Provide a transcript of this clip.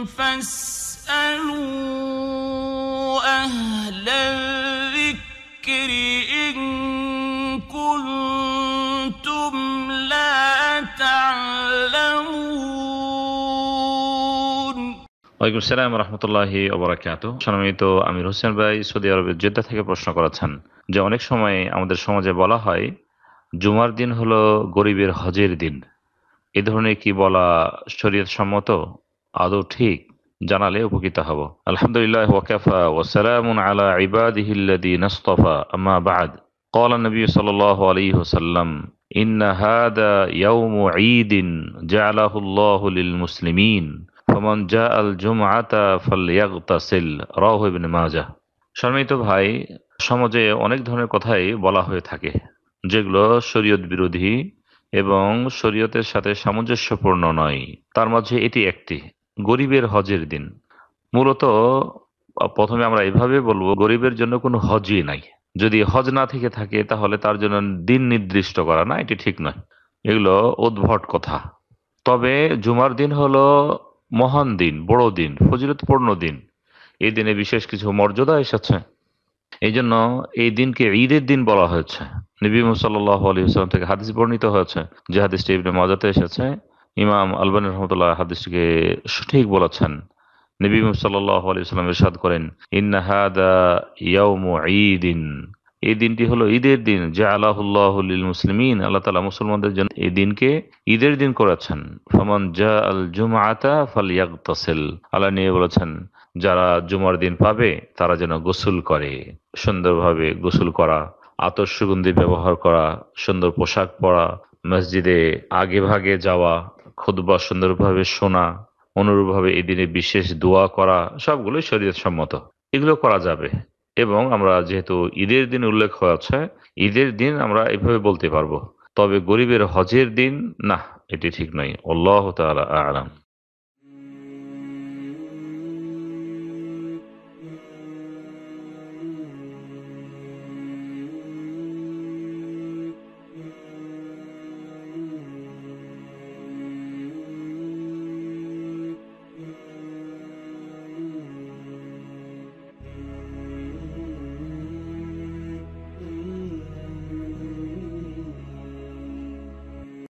ওয়ালাইকুম সালাম ওবরাকাত সম্মানিত আমির হোসেন ভাই সৌদি আরবের জেদ্দা থেকে প্রশ্ন করেছেন যে অনেক সময় আমাদের সমাজে বলা হয় জুমার দিন হলো গরিবের হজের দিন এ ধরনের কি বলা শরীয়ত সম্মত আদৌ ঠিক জানালে উপকৃত হব আলহামদুলিল্লাহ ওয়াকাফা ওসালাম আলা ইবাদিহিল্লাদি নস্তফা আম্মা বাদ قال النبي صلى الله عليه وسلم إن هذا يوم عيد جعله الله للمسلمين فمن جاء الجمعة فليغتسل رواه ابن ماجه সম্মানিত ভাই সমাজে অনেক ধরনের কথাই বলা হয়ে থাকে যেগুলো শরীয়ত বিরোধী এবং শরীয়তের সাথে সামঞ্জস্যপূর্ণ নয় তার মাঝে এটি একটি গরিবের হজের দিন মূলত প্রথমে আমরা এভাবে বলবো গরিবের জন্য কোনো হজই নাই যদি হজ না থেকে থাকে তাহলে তার জন্য দিন নির্দিষ্ট করা না এটি ঠিক নয় এগুলো উদ্ভট কথা তবে জুমার দিন হলো মহান দিন বড় দিন ফজিলতপূর্ণ দিন এই দিনে বিশেষ কিছু মর্যাদা এসেছে এই জন্য এই দিনকে ঈদের দিন বলা হয়েছে নবী মুসাল্লাহ আলী থেকে হাদিস বর্ণিত হয়েছে যে হাদিসটি ইবনে মজাতে এসেছে ইমাম আলবানী রহমতুল্লাহ হাদিসকে সঠিক বলেছেন নবী সাল্লাহ আলিয়াল্লাম ইরশাদ করেন ইন্নাহাদা ঈদিন এই দিনটি হলো ঈদের দিন যে আল্লাহুল্লাহুল মুসলিম আল্লাহ তালা মুসলমানদের জন্য এই দিনকে ঈদের দিন করেছেন ফমান জা আল আতা ফাল তাসেল আল্লাহ নিয়ে বলেছেন যারা জুমার দিন পাবে তারা যেন গোসল করে সুন্দরভাবে গোসল করা আতর সুগন্ধি ব্যবহার করা সুন্দর পোশাক পরা মসজিদে আগে ভাগে যাওয়া খুদবা সুন্দরভাবে শোনা অনুরূপভাবে এই দিনে বিশেষ দোয়া করা সবগুলোই শরীরের সম্মত এগুলো করা যাবে এবং আমরা যেহেতু ঈদের দিন উল্লেখ হয়েছে ঈদের দিন আমরা এভাবে বলতে পারবো তবে গরিবের হজের দিন না এটি ঠিক নয় অল্লাহ তালা আলাম